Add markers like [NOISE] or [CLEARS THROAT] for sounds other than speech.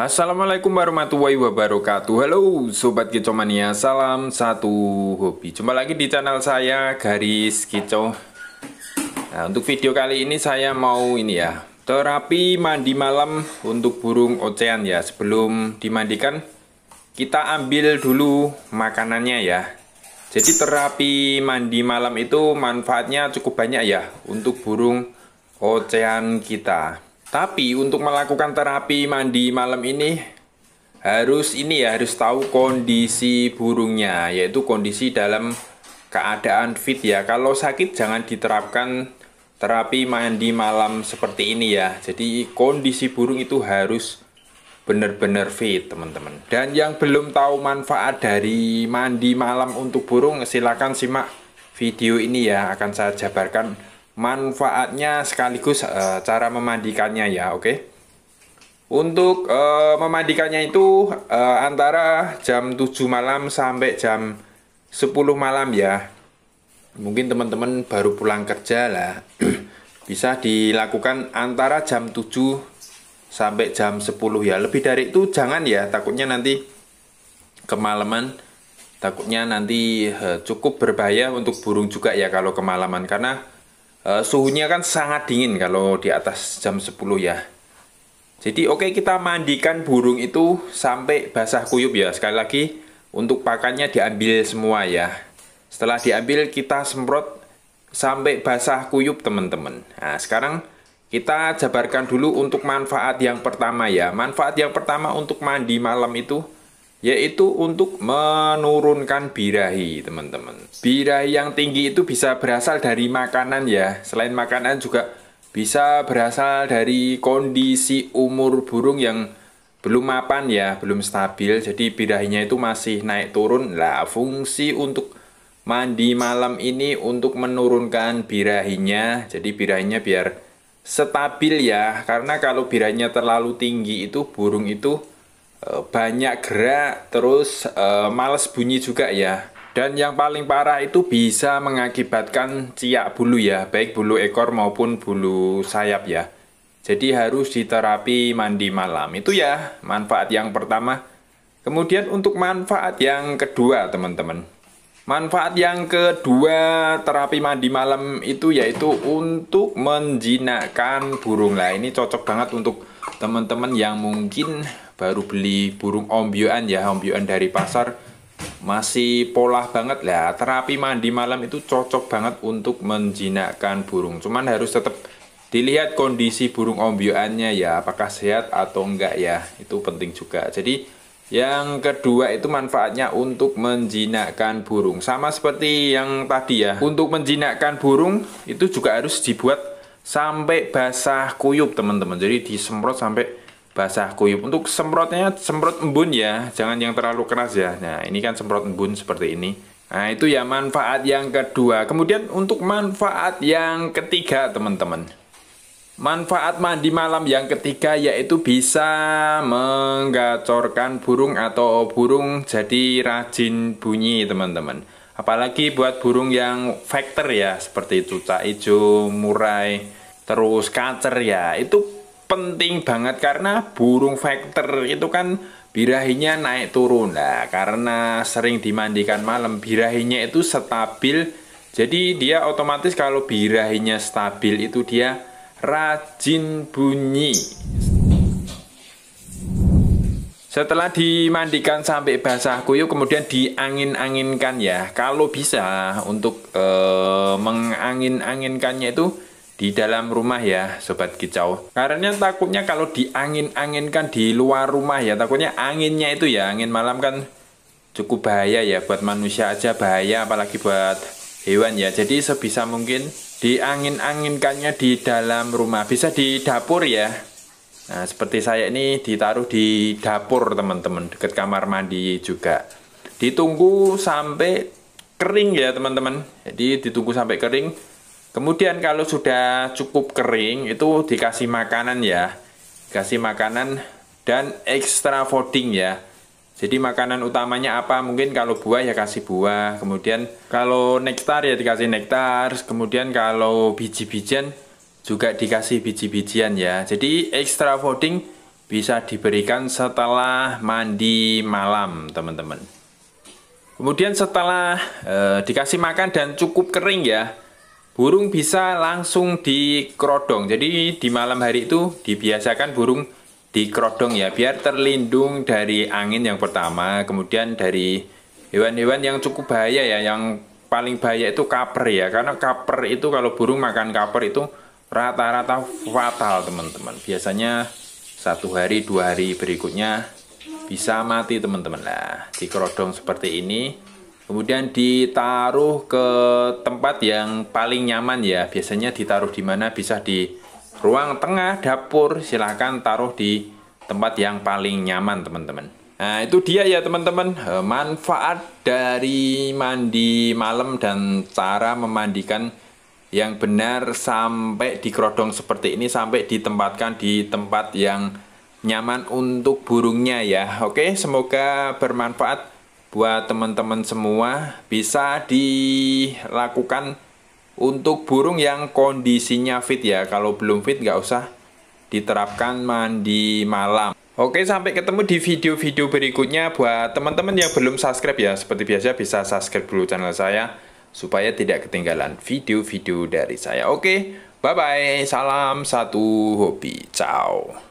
Assalamualaikum warahmatullahi wabarakatuh Halo Sobat Kicomania Salam satu hobi Jumpa lagi di channel saya Garis Kico Nah untuk video kali ini saya mau ini ya Terapi mandi malam untuk burung ocean ya Sebelum dimandikan kita ambil dulu makanannya ya Jadi terapi mandi malam itu manfaatnya cukup banyak ya Untuk burung ocean kita tapi untuk melakukan terapi mandi malam ini harus ini ya harus tahu kondisi burungnya yaitu kondisi dalam keadaan fit ya. Kalau sakit jangan diterapkan terapi mandi malam seperti ini ya. Jadi kondisi burung itu harus benar-benar fit teman-teman. Dan yang belum tahu manfaat dari mandi malam untuk burung silakan simak video ini ya akan saya jabarkan manfaatnya sekaligus e, cara memandikannya ya oke okay? untuk e, memandikannya itu e, antara jam 7 malam sampai jam 10 malam ya mungkin teman-teman baru pulang kerja lah [CLEARS THROAT] bisa dilakukan antara jam 7 sampai jam 10 ya lebih dari itu jangan ya takutnya nanti kemalaman takutnya nanti cukup berbahaya untuk burung juga ya kalau kemalaman karena Eh, suhunya kan sangat dingin kalau di atas jam 10 ya jadi oke okay, kita mandikan burung itu sampai basah kuyup ya sekali lagi untuk pakannya diambil semua ya setelah diambil kita semprot sampai basah kuyup teman-teman nah sekarang kita jabarkan dulu untuk manfaat yang pertama ya manfaat yang pertama untuk mandi malam itu yaitu untuk menurunkan birahi, teman-teman. Birahi yang tinggi itu bisa berasal dari makanan ya. Selain makanan juga bisa berasal dari kondisi umur burung yang belum mapan ya, belum stabil. Jadi birahinya itu masih naik turun. Lah, fungsi untuk mandi malam ini untuk menurunkan birahinya. Jadi birahinya biar stabil ya. Karena kalau birahinya terlalu tinggi itu burung itu Eh, banyak gerak terus e, males bunyi juga ya dan yang paling parah itu bisa mengakibatkan ciak bulu ya baik bulu ekor maupun bulu sayap ya jadi harus diterapi mandi malam itu ya manfaat yang pertama kemudian untuk manfaat yang kedua teman-teman manfaat yang kedua terapi mandi malam itu yaitu untuk menjinakkan burung lah ini cocok banget untuk teman-teman yang mungkin baru beli burung ombyuan ya ombyuan dari pasar masih pola banget lah terapi mandi malam itu cocok banget untuk menjinakkan burung cuman harus tetap dilihat kondisi burung ombyuannya ya apakah sehat atau enggak ya itu penting juga jadi yang kedua itu manfaatnya untuk menjinakkan burung sama seperti yang tadi ya untuk menjinakkan burung itu juga harus dibuat sampai basah kuyup teman-teman jadi disemprot sampai basah kuyup. Untuk semprotnya semprot embun ya, jangan yang terlalu keras ya. Nah, ini kan semprot embun seperti ini. Nah, itu ya manfaat yang kedua. Kemudian untuk manfaat yang ketiga, teman-teman. Manfaat mandi malam yang ketiga yaitu bisa menggacorkan burung atau burung jadi rajin bunyi, teman-teman. Apalagi buat burung yang factor ya, seperti cucak hijau, murai, terus kacer ya. Itu penting banget karena burung vektor itu kan birahinya naik turun lah karena sering dimandikan malam birahinya itu stabil jadi dia otomatis kalau birahinya stabil itu dia rajin bunyi setelah dimandikan sampai basah kuyuk kemudian diangin-anginkan ya kalau bisa untuk e, mengangin-anginkannya itu di dalam rumah ya sobat kicau karena takutnya kalau diangin-anginkan di luar rumah ya takutnya anginnya itu ya angin malam kan cukup bahaya ya buat manusia aja bahaya apalagi buat hewan ya jadi sebisa mungkin diangin-anginkannya di dalam rumah bisa di dapur ya nah seperti saya ini ditaruh di dapur teman-teman dekat kamar mandi juga ditunggu sampai kering ya teman-teman jadi ditunggu sampai kering Kemudian kalau sudah cukup kering itu dikasih makanan ya. Kasih makanan dan extra fooding ya. Jadi makanan utamanya apa? Mungkin kalau buah ya kasih buah, kemudian kalau nektar ya dikasih nektar, kemudian kalau biji-bijian juga dikasih biji-bijian ya. Jadi extra fooding bisa diberikan setelah mandi malam, teman-teman. Kemudian setelah e, dikasih makan dan cukup kering ya, burung bisa langsung dikerodong. Jadi di malam hari itu dibiasakan burung dikerodong ya, biar terlindung dari angin yang pertama, kemudian dari hewan-hewan yang cukup bahaya ya, yang paling bahaya itu kaper ya, karena kaper itu kalau burung makan kaper itu rata-rata fatal teman-teman. Biasanya satu hari dua hari berikutnya bisa mati teman-teman lah. Dikerodong seperti ini Kemudian ditaruh ke tempat yang paling nyaman ya. Biasanya ditaruh di mana? Bisa di ruang tengah dapur. Silahkan taruh di tempat yang paling nyaman teman-teman. Nah, itu dia ya teman-teman, eh, manfaat dari mandi malam dan cara memandikan yang benar sampai dikerodong seperti ini sampai ditempatkan di tempat yang nyaman untuk burungnya ya. Oke, semoga bermanfaat buat teman-teman semua bisa dilakukan untuk burung yang kondisinya fit ya kalau belum fit nggak usah diterapkan mandi malam Oke sampai ketemu di video-video berikutnya buat teman-teman yang belum subscribe ya seperti biasa bisa subscribe dulu channel saya supaya tidak ketinggalan video-video dari saya Oke bye bye salam satu hobi ciao